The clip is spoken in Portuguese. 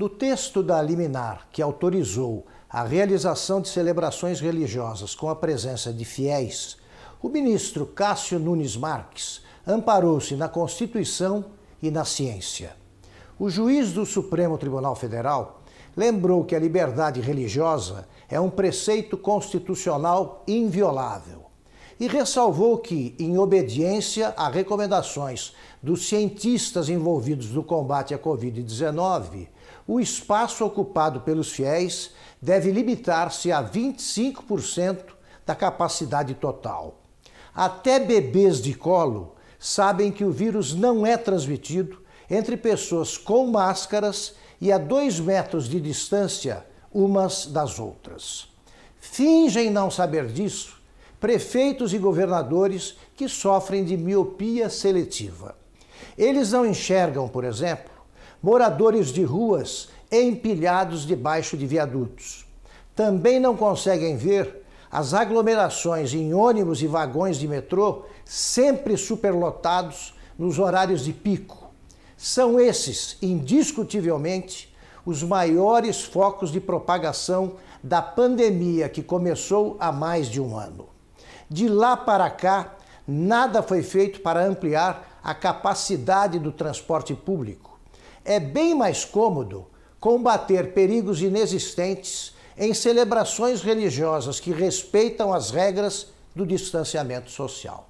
No texto da liminar que autorizou a realização de celebrações religiosas com a presença de fiéis, o ministro Cássio Nunes Marques amparou-se na Constituição e na ciência. O juiz do Supremo Tribunal Federal lembrou que a liberdade religiosa é um preceito constitucional inviolável e ressalvou que, em obediência a recomendações dos cientistas envolvidos no combate à Covid-19, o espaço ocupado pelos fiéis deve limitar-se a 25% da capacidade total. Até bebês de colo sabem que o vírus não é transmitido entre pessoas com máscaras e a dois metros de distância umas das outras. Fingem não saber disso prefeitos e governadores que sofrem de miopia seletiva. Eles não enxergam, por exemplo, moradores de ruas empilhados debaixo de viadutos. Também não conseguem ver as aglomerações em ônibus e vagões de metrô sempre superlotados nos horários de pico. São esses, indiscutivelmente, os maiores focos de propagação da pandemia que começou há mais de um ano. De lá para cá, nada foi feito para ampliar a capacidade do transporte público. É bem mais cômodo combater perigos inexistentes em celebrações religiosas que respeitam as regras do distanciamento social.